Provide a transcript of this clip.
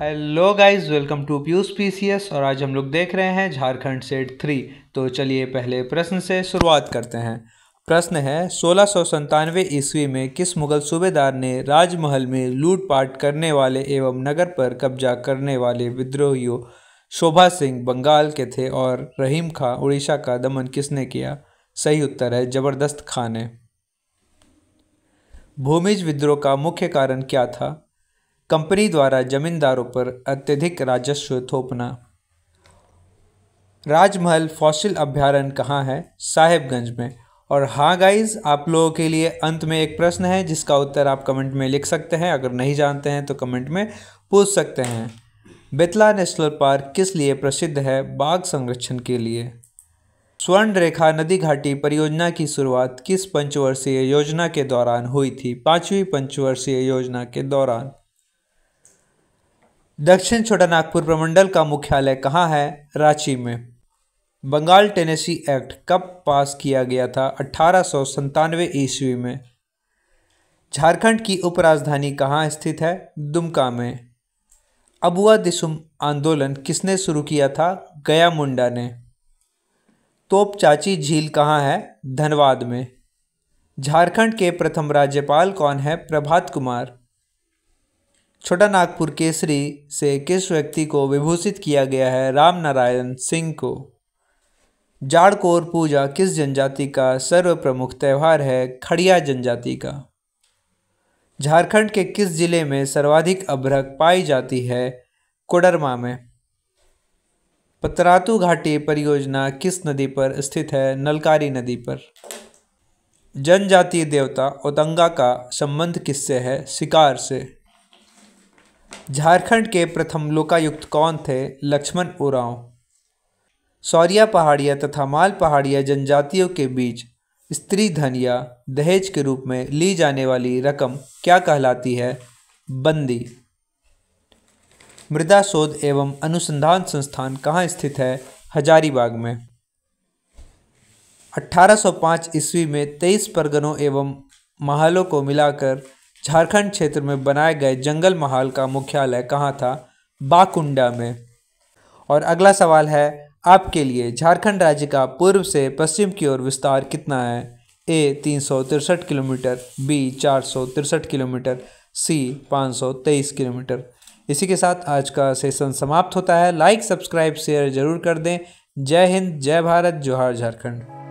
hello guys welcome to प्यूस PCS और आज हम लोग देख रहे हैं झारखंड सेट थ्री तो चलिए पहले प्रश्न से शुरुआत करते हैं प्रश्न है सोलह सौ संतानवे ईस्वी में किस मुगल सूबेदार ने राजमहल में लूटपाट करने वाले एवं नगर पर कब्जा करने वाले विद्रोहियों शोभा सिंह बंगाल के थे और रहीम खां उड़ीसा का दमन किसने किया सही उत्तर है ज़बरदस्त खां ने भूमिज विद्रोह का मुख्य कारण क्या था कंपनी द्वारा जमींदारों पर अत्यधिक राजस्व थोपना राजमहल फॉसिल अभ्यारण्य कहाँ है साहेबगंज में और हाँ गाइज आप लोगों के लिए अंत में एक प्रश्न है जिसका उत्तर आप कमेंट में लिख सकते हैं अगर नहीं जानते हैं तो कमेंट में पूछ सकते हैं बेतला नेशनल पार्क किस लिए प्रसिद्ध है बाघ संरक्षण के लिए स्वर्ण रेखा नदी घाटी परियोजना की शुरुआत किस पंचवर्षीय योजना के दौरान हुई थी पाँचवीं पंचवर्षीय योजना के दौरान दक्षिण छोटा नागपुर प्रमंडल का मुख्यालय कहाँ है रांची में बंगाल टेनेसी एक्ट कब पास किया गया था अठारह ईस्वी में झारखंड की उपराजधानी कहाँ स्थित है दुमका में अबुआ दिसुम आंदोलन किसने शुरू किया था गया मुंडा ने तोप चाची झील कहाँ है धनबाद में झारखंड के प्रथम राज्यपाल कौन है प्रभात कुमार छोटा नागपुर केसरी से किस व्यक्ति को विभूषित किया गया है राम नारायण सिंह को जाड़कोर पूजा किस जनजाति का सर्व प्रमुख त्यौहार है खड़िया जनजाति का झारखंड के किस जिले में सर्वाधिक अभ्रक पाई जाती है कोडरमा में पतरातु घाटी परियोजना किस नदी पर स्थित है नलकारी नदी पर जनजातीय देवता ओतंगा का संबंध किससे है शिकार से झारखंड के प्रथम लोकायुक्त कौन थे लक्ष्मण उरांव सौरिया पहाड़िया तथा माल पहाड़िया जनजातियों के बीच स्त्री धन या दहेज के रूप में ली जाने वाली रकम क्या कहलाती है बंदी मृदा शोध एवं अनुसंधान संस्थान कहाँ स्थित है हजारीबाग में 1805 ईस्वी में 23 परगनों एवं महलों को मिलाकर झारखंड क्षेत्र में बनाए गए जंगल महल का मुख्यालय कहाँ था बाकुंडा में और अगला सवाल है आपके लिए झारखंड राज्य का पूर्व से पश्चिम की ओर विस्तार कितना है ए तीन सौ तिरसठ किलोमीटर बी चार सौ तिरसठ किलोमीटर सी पाँच सौ तेईस किलोमीटर इसी के साथ आज का सेशन समाप्त होता है लाइक सब्सक्राइब शेयर जरूर कर दें जय हिंद जय भारत जोहार झारखंड